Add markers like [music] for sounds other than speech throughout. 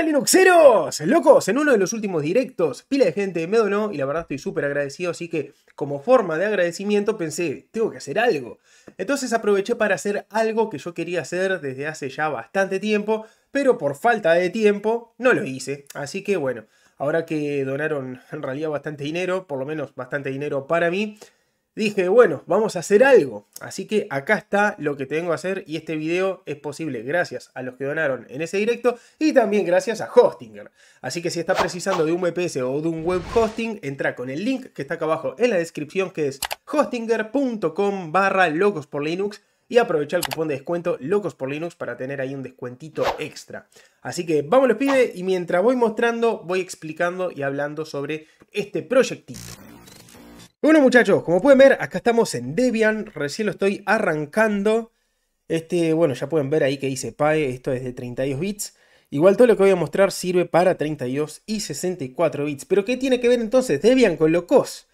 onda Linuxeros? Locos, en uno de los últimos directos, pila de gente me donó y la verdad estoy súper agradecido, así que como forma de agradecimiento pensé, tengo que hacer algo. Entonces aproveché para hacer algo que yo quería hacer desde hace ya bastante tiempo, pero por falta de tiempo no lo hice. Así que bueno, ahora que donaron en realidad bastante dinero, por lo menos bastante dinero para mí, dije, bueno, vamos a hacer algo. Así que acá está lo que tengo que hacer y este video es posible gracias a los que donaron en ese directo y también gracias a Hostinger. Así que si está precisando de un VPS o de un web hosting, entra con el link que está acá abajo en la descripción que es hostinger.com barra locos por Linux y aprovecha el cupón de descuento Locos por Linux para tener ahí un descuentito extra. Así que vámonos pide. y mientras voy mostrando voy explicando y hablando sobre este proyectito. Bueno muchachos, como pueden ver, acá estamos en Debian, recién lo estoy arrancando. Este, bueno, ya pueden ver ahí que dice PAE, esto es de 32 bits. Igual todo lo que voy a mostrar sirve para 32 y 64 bits. ¿Pero qué tiene que ver entonces Debian con Locos?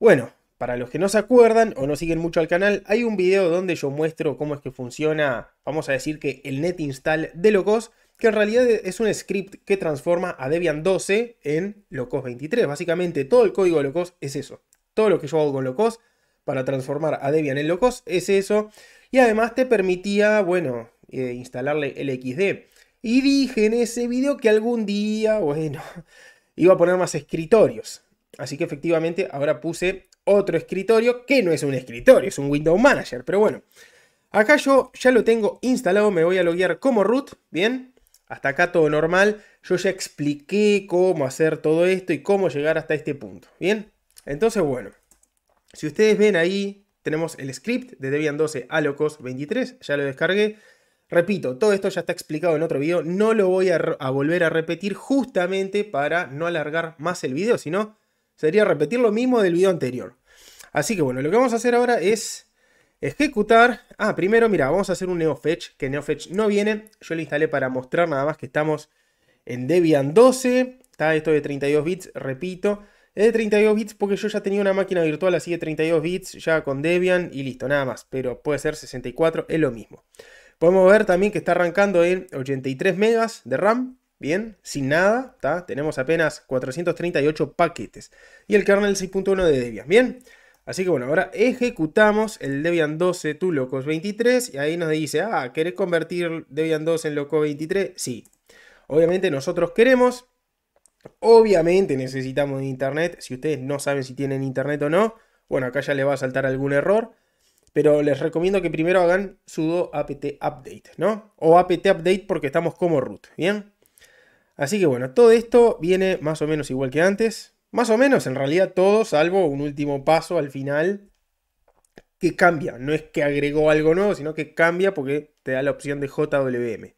Bueno, para los que no se acuerdan o no siguen mucho al canal, hay un video donde yo muestro cómo es que funciona, vamos a decir que el net install de locos, que en realidad es un script que transforma a Debian 12 en locos 23. Básicamente todo el código de locos es eso. Todo lo que yo hago con Locos para transformar a Debian en Locos es eso. Y además te permitía, bueno, eh, instalarle el XD. Y dije en ese video que algún día, bueno, [laughs] iba a poner más escritorios. Así que efectivamente ahora puse otro escritorio que no es un escritorio, es un Window Manager. Pero bueno, acá yo ya lo tengo instalado, me voy a loguear como root, ¿bien? Hasta acá todo normal. Yo ya expliqué cómo hacer todo esto y cómo llegar hasta este punto, ¿bien? Entonces, bueno, si ustedes ven ahí, tenemos el script de Debian 12 a 23, ya lo descargué. Repito, todo esto ya está explicado en otro video, no lo voy a, volver a repetir justamente para no alargar más el video, sino sería repetir lo mismo del video anterior. Así que bueno, lo que vamos a hacer ahora es ejecutar. Ah, primero, mira, vamos a hacer un NeoFetch, que NeoFetch no viene. Yo lo instalé para mostrar nada más que estamos en Debian 12. Está esto de 32 bits, repito. Es de 32 bits porque yo ya tenía una máquina virtual así de 32 bits, ya con Debian y listo, nada más. Pero puede ser 64, es lo mismo. Podemos ver también que está arrancando en 83 megas de RAM, bien, sin nada, tenemos apenas 438 paquetes. Y el kernel 6.1 de Debian, bien. Así que bueno, ahora ejecutamos el Debian 12 tu locos 23 y ahí nos dice, ah, ¿querés convertir Debian 2 en loco 23? Sí. Obviamente nosotros queremos, Obviamente necesitamos internet. Si ustedes no saben si tienen internet o no, bueno, acá ya les va a saltar algún error. Pero les recomiendo que primero hagan sudo apt update, ¿no? O apt update porque estamos como root, ¿bien? Así que bueno, todo esto viene más o menos igual que antes. Más o menos, en realidad todo, salvo un último paso al final que cambia. No es que agregó algo nuevo, sino que cambia porque te da la opción de JWM.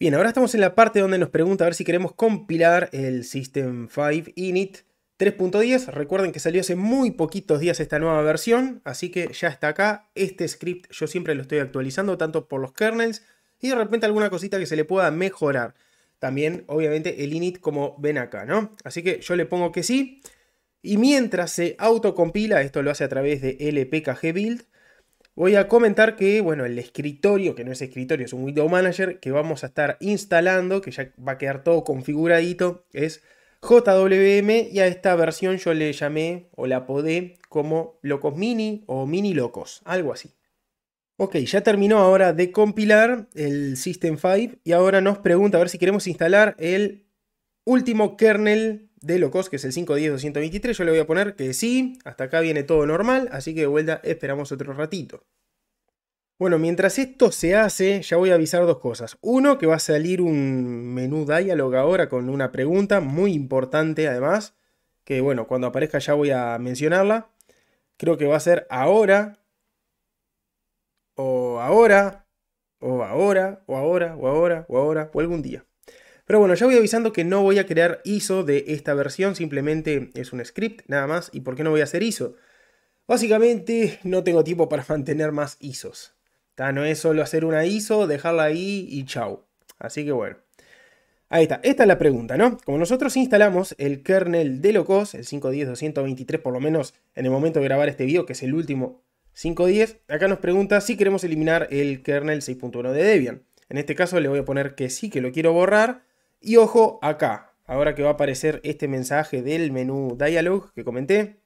Bien, ahora estamos en la parte donde nos pregunta a ver si queremos compilar el System 5 Init 3.10. Recuerden que salió hace muy poquitos días esta nueva versión, así que ya está acá. Este script yo siempre lo estoy actualizando, tanto por los kernels y de repente alguna cosita que se le pueda mejorar. También, obviamente, el init como ven acá, ¿no? Así que yo le pongo que sí. Y mientras se autocompila, esto lo hace a través de lpkg build, Voy a comentar que, bueno, el escritorio, que no es escritorio, es un Window Manager, que vamos a estar instalando, que ya va a quedar todo configuradito, es JWM y a esta versión yo le llamé o la apodé, como Locos Mini o Mini Locos, algo así. Ok, ya terminó ahora de compilar el System 5 y ahora nos pregunta a ver si queremos instalar el último kernel de Locos, que es el 510-223. Yo le voy a poner que sí, hasta acá viene todo normal, así que de vuelta esperamos otro ratito. Bueno, mientras esto se hace, ya voy a avisar dos cosas. Uno, que va a salir un menú dialog ahora con una pregunta muy importante además, que bueno, cuando aparezca ya voy a mencionarla. Creo que va a ser ahora, o ahora, o ahora, o ahora, o ahora, o algún día. Pero bueno, ya voy avisando que no voy a crear ISO de esta versión, simplemente es un script nada más. ¿Y por qué no voy a hacer ISO? Básicamente no tengo tiempo para [laughs] mantener más ISOs. no es solo hacer una ISO, dejarla ahí y chau. Así que bueno. Ahí está, esta es la pregunta, ¿no? Como nosotros instalamos el kernel de locos, el 5.10.223 por lo menos en el momento de grabar este video, que es el último 5.10, acá nos pregunta si queremos eliminar el kernel 6.1 de Debian. En este caso le voy a poner que sí, que lo quiero borrar, y ojo acá, ahora que va a aparecer este mensaje del menú Dialog que comenté.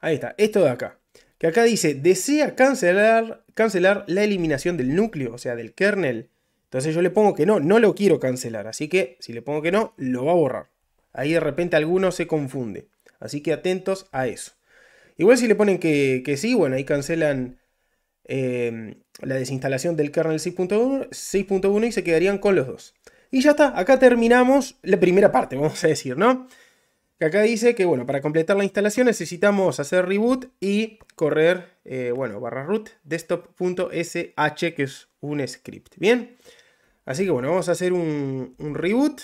Ahí está, esto de acá. Que acá dice, desea cancelar, cancelar la eliminación del núcleo, o sea, del kernel. Entonces yo le pongo que no, no lo quiero cancelar. Así que si le pongo que no, lo va a borrar. Ahí de repente alguno se confunde. Así que atentos a eso. Igual si le ponen que, sí, bueno, ahí cancelan eh, la desinstalación del kernel 6.1 y se quedarían con los dos. Y ya está, acá terminamos la primera parte, vamos a decir, ¿no? Que acá dice que, bueno, para completar la instalación necesitamos hacer reboot y correr, eh, bueno, barra root desktop.sh, que es un script, ¿bien? Así que, bueno, vamos a hacer un, reboot.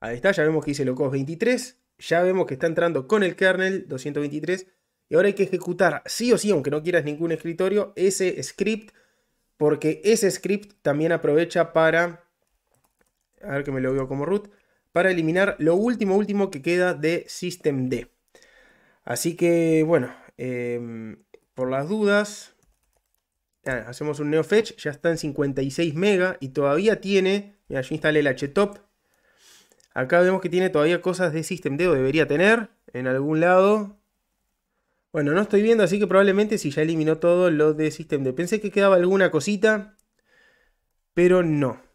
Ahí está, ya vemos que dice locos 23. Ya vemos que está entrando con el kernel 223. Y ahora hay que ejecutar, sí o sí, aunque no quieras ningún escritorio, ese script, porque ese script también aprovecha para a ver que me lo veo como root, para eliminar lo último, último que queda de systemd. Así que, bueno, em, por las dudas, hacemos un neofetch, ya está en 56 mega y todavía tiene, mira, yo instalé el htop, acá vemos que tiene todavía cosas de systemd o debería tener en algún lado. Bueno, no estoy viendo, así que probablemente si ya eliminó todo lo de systemd. Pensé que quedaba alguna cosita, pero no.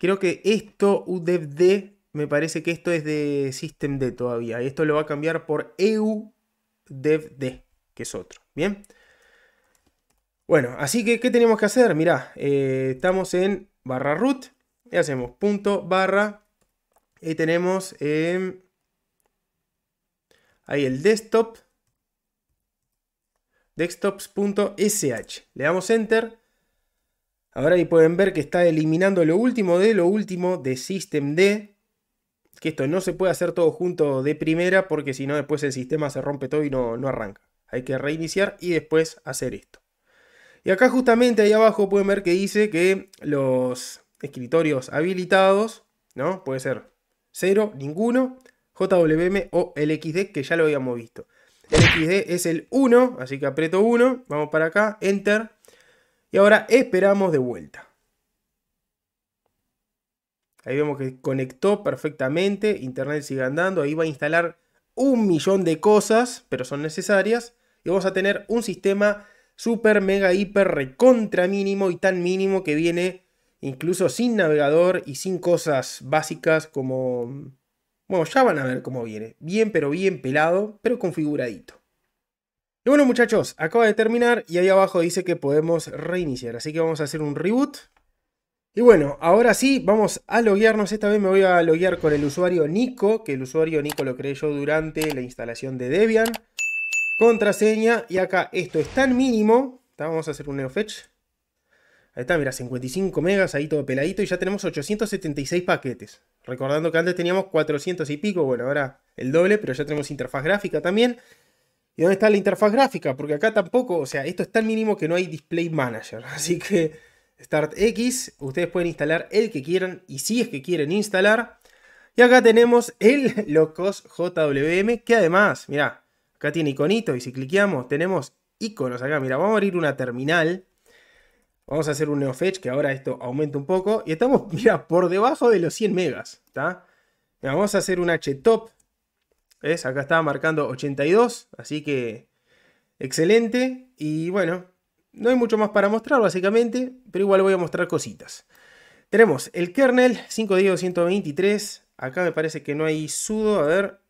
Creo que esto, UDEVD, me parece que esto es de SystemD todavía. Y esto lo va a cambiar por EUDEVD, que es otro. Bien. Bueno, así que, ¿qué tenemos que hacer? Mirá, eh, estamos en barra root. Y hacemos punto barra. Y tenemos ahí el desktop. Desktops.sh. Le damos enter. Ahora ahí pueden ver que está eliminando lo último de lo último de System D. Que esto no se puede hacer todo junto de primera porque si no después el sistema se rompe todo y no, no arranca. Hay que reiniciar y después hacer esto. Y acá justamente ahí abajo pueden ver que dice que los escritorios habilitados, ¿no? Puede ser 0, ninguno, JWM o LXD que ya lo habíamos visto. LXD es el 1, así que aprieto 1, vamos para acá, Enter, y ahora esperamos de vuelta. Ahí vemos que conectó perfectamente, internet sigue andando, ahí va a instalar un millón de cosas, pero son necesarias, y vamos a tener un sistema super, mega, hiper, recontra mínimo y tan mínimo que viene incluso sin navegador y sin cosas básicas como... Bueno, ya van a ver cómo viene. Bien, pero bien pelado, pero configuradito. Y bueno muchachos, acaba de terminar y ahí abajo dice que podemos reiniciar, así que vamos a hacer un reboot. Y bueno, ahora sí, vamos a loguearnos. Esta vez me voy a loguear con el usuario Nico, que el usuario Nico lo creé yo durante la instalación de Debian. Contraseña, y acá esto está tan mínimo. Vamos a hacer un neofetch. Ahí está, mira, 55 megas, ahí todo peladito, y ya tenemos 876 paquetes. Recordando que antes teníamos 400 y pico, bueno, ahora el doble, pero ya tenemos interfaz gráfica también dónde está la interfaz gráfica? Porque acá tampoco, o sea, esto es tan mínimo que no hay Display Manager. [laughs] Así que start x ustedes pueden instalar el que quieran y si es que quieren instalar. Y acá tenemos el [laughs] Locos JWM, que además, mira acá tiene iconito y si cliqueamos tenemos iconos acá. Mira, vamos a abrir una terminal. Vamos a hacer un NeoFetch, que ahora esto aumenta un poco. Y estamos, [laughs] mira, por debajo de los 100 megas, ¿está? Vamos a hacer un HTOP ¿Ves? Acá estaba marcando 82, así que excelente. Y bueno, no hay mucho más para mostrar básicamente, pero igual voy a mostrar cositas. Tenemos el kernel 5.1223, Acá me parece que no hay sudo, a ver.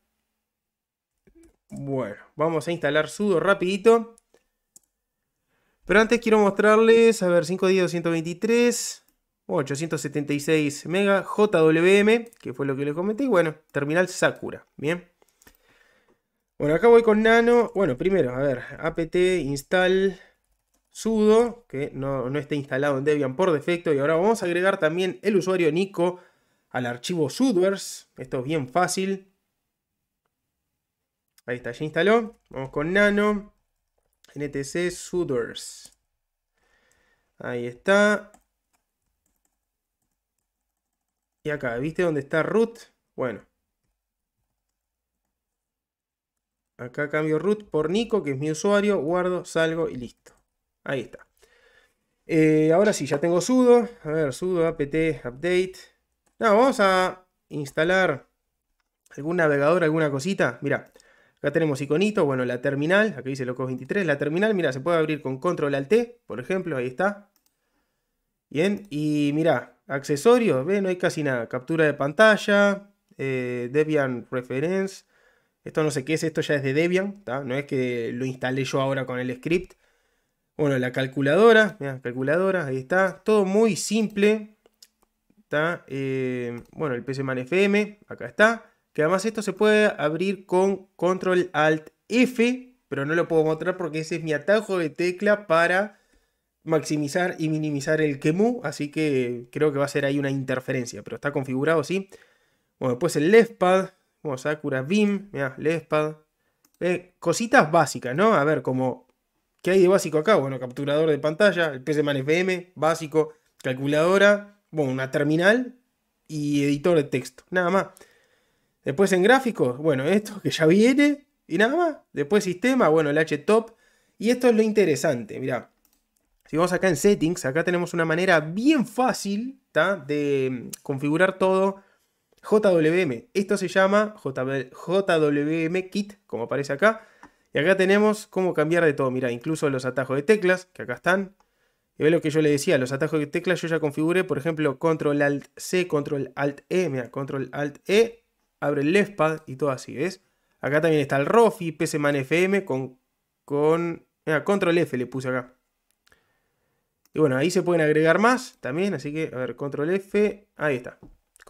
Bueno, vamos a instalar sudo rapidito. Pero antes quiero mostrarles, a ver, 5.10.223, 876 mega, JWM, que fue lo que le comenté, y bueno, terminal Sakura, ¿bien? Bueno, acá voy con nano. Bueno, primero, a ver, apt install sudo, que no, no está instalado en Debian por defecto. Y ahora vamos a agregar también el usuario Nico al archivo sudoers. Esto es bien fácil. Ahí está, ya instaló. Vamos con nano. NTC sudoers. Ahí está. Y acá, ¿viste dónde está root? Bueno, Acá cambio root por Nico, que es mi usuario, guardo, salgo y listo. Ahí está. Eh, ahora sí, ya tengo sudo. A ver, sudo apt update. No, vamos a instalar algún navegador, alguna cosita. Mira, acá tenemos iconito, bueno, la terminal, aquí dice loco 23. La terminal, mira, se puede abrir con control alt, por ejemplo, ahí está. Bien, y mira, accesorios, ve, no hay casi nada. Captura de pantalla, eh, Debian Reference, esto no sé qué es, esto ya es de Debian, no es que lo instalé yo ahora con el script. Bueno, la calculadora, mira, calculadora, ahí está, todo muy simple. Eh, bueno, el PCMan FM, acá está. Que además esto se puede abrir con Control Alt F, pero no lo puedo mostrar porque ese es mi atajo de tecla para maximizar y minimizar el Kemu así que creo que va a ser ahí una interferencia, pero está configurado, sí. Bueno, después el left pad, bueno, Sakura, BIM, mirá, Lespad. Eh, cositas básicas, ¿no? A ver, como, ¿qué hay de básico acá? Bueno, capturador de pantalla, el PC FM, básico, calculadora, bueno, una terminal y editor de texto, nada más. Después en gráficos, bueno, esto que ya viene y nada más. Después sistema, bueno, el Htop Y esto es lo interesante, mirá. Si vamos acá en settings, acá tenemos una manera bien fácil de configurar todo JWM. Esto se llama JWM Kit, como aparece acá. Y acá tenemos cómo cambiar de todo. Mira, incluso los atajos de teclas, que acá están. Y ve lo que yo le decía, los atajos de teclas yo ya configuré, por ejemplo, Control Alt C, Control Alt E, mira, Control Alt E, abre el left pad y todo así, ¿ves? Acá también está el Rofi, PCMan FM con, con mira, Control F le puse acá. Y bueno, ahí se pueden agregar más también, así que, a ver, Control F, ahí está.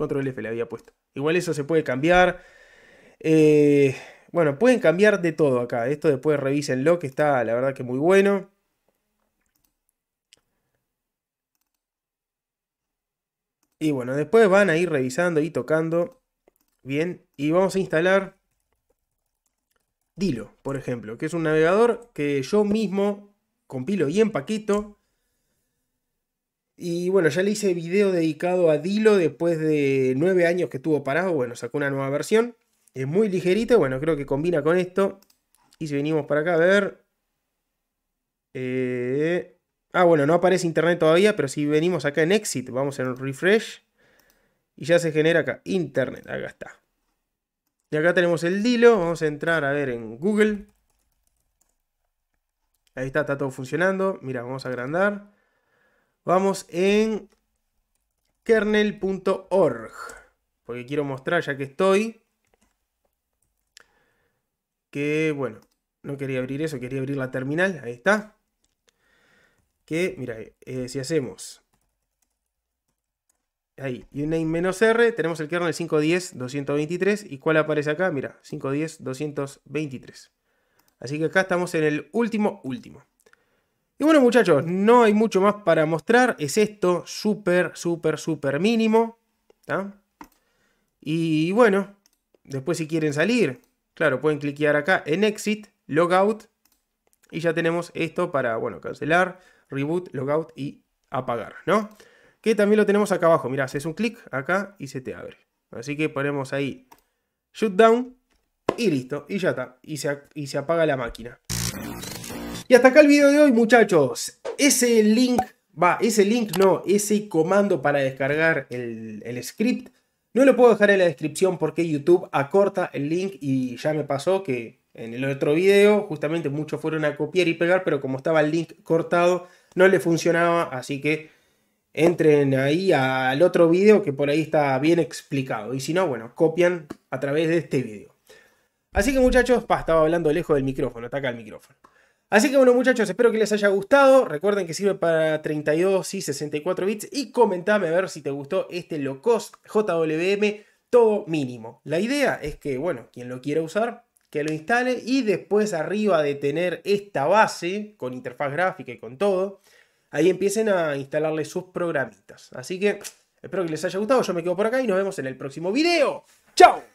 Control F le había puesto. Igual eso se puede cambiar. Eh, bueno, pueden cambiar de todo acá. Esto después lo que está la verdad que muy bueno. Y bueno, después van a ir revisando y tocando. Bien, y vamos a instalar Dilo, por ejemplo, que es un navegador que yo mismo compilo y empaquito. Y bueno, ya le hice video dedicado a Dilo después de nueve años que estuvo parado. Bueno, sacó una nueva versión. Es muy ligerito. Bueno, creo que combina con esto. Y si venimos para acá a ver. Eh, ah, bueno, no aparece internet todavía, pero si venimos acá en Exit, vamos en Refresh. Y ya se genera acá Internet. Acá está. Y acá tenemos el Dilo. Vamos a entrar a ver en Google. Ahí está, está todo funcionando. Mira, vamos a agrandar. Vamos en kernel.org, porque quiero mostrar ya que estoy, que bueno, no quería abrir eso, quería abrir la terminal, ahí está. Que, mira, eh, si hacemos ahí, uname-r, tenemos el kernel 510-223, y cuál aparece acá, mira, 510-223. Así que acá estamos en el último, último. Y bueno muchachos, no hay mucho más para mostrar. Es esto súper, súper, súper mínimo. Y bueno, después si quieren salir, claro, pueden cliquear acá en Exit, Logout. Y ya tenemos esto para, bueno, cancelar, reboot, logout y apagar, ¿no? Que también lo tenemos acá abajo. Mirá, haces un clic acá y se te abre. Así que ponemos ahí Shutdown y listo. Y ya está. Y y se apaga la máquina. Y hasta acá el video de hoy, muchachos. Ese link, va, ese link no, ese comando para descargar el, script, no lo puedo dejar en la descripción porque YouTube acorta el link y ya me pasó que en el otro video, justamente muchos fueron a copiar y pegar, pero como estaba el link cortado, no le funcionaba, así que entren ahí al otro video que por ahí está bien explicado. Y si no, bueno, copian a través de este video. Así que muchachos, estaba hablando lejos del micrófono, ataca el micrófono. Así que bueno muchachos, espero que les haya gustado. Recuerden que sirve para 32 y 64 bits. Y comentame a ver si te gustó este low cost JWM todo mínimo. La idea es que, bueno, quien lo quiera usar, que lo instale. Y después arriba de tener esta base con interfaz gráfica y con todo, ahí empiecen a instalarle sus programitas. Así que espero que les haya gustado. Yo me quedo por acá y nos vemos en el próximo video. ¡Chao!